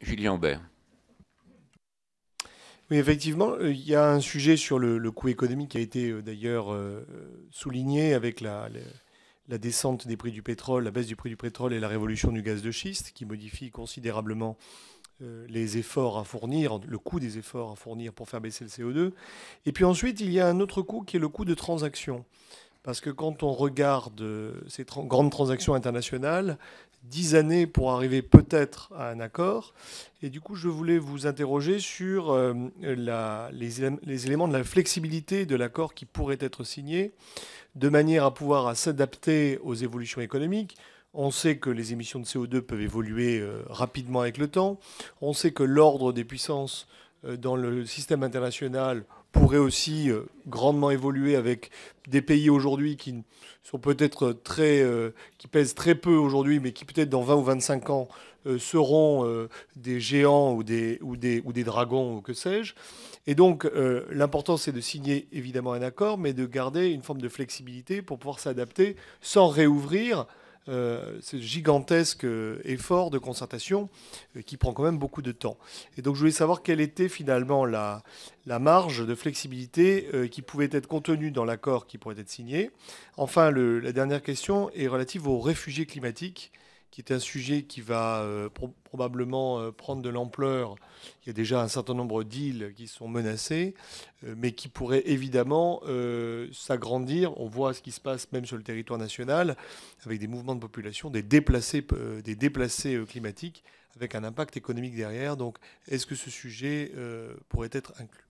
Julien Aubert. Oui, effectivement, euh, il y a un sujet sur le, coût économique qui a été euh, d'ailleurs euh, souligné avec la, la, descente des prix du pétrole, la baisse du prix du pétrole et la révolution du gaz de schiste qui modifie considérablement les efforts à fournir, le coût des efforts à fournir pour faire baisser le CO2. Et puis ensuite, il y a un autre coût qui est le coût de transaction. Parce que quand on regarde euh, ces grandes transactions internationales, dix années pour arriver peut-être à un accord. Et du coup, je voulais vous interroger sur euh, les, éléments de la flexibilité de l'accord qui pourrait être signé, de manière à pouvoir s'adapter aux évolutions économiques. On sait que les émissions de CO2 peuvent évoluer euh, rapidement avec le temps. On sait que l'ordre des puissances dans le système international pourrait aussi euh, grandement évoluer avec des pays aujourd'hui qui sont peut-être euh, très, euh, qui pèsent très peu aujourd'hui, mais qui peut-être dans 20 ou 25 ans seront des géants ou des, ou ou des dragons ou que sais-je. Et donc l'important c'est de signer évidemment un accord, mais de garder une forme de flexibilité pour pouvoir s'adapter sans réouvrir euh, ce gigantesque euh, effort de concertation euh, qui prend quand même beaucoup de temps. Et donc je voulais savoir quelle était finalement la, marge de flexibilité qui pouvait être contenue dans l'accord qui pourrait être signé. Enfin, la dernière question est relative aux réfugiés climatiques qui est un sujet qui va euh, probablement euh, prendre de l'ampleur. Il y a déjà un certain nombre d'îles qui sont menacées, euh, mais qui pourraient évidemment s'agrandir. On voit ce qui se passe même sur le territoire national, avec des mouvements de population, des déplacés, des déplacés climatiques, avec un impact économique derrière. Donc, est-ce que ce sujet pourrait être inclus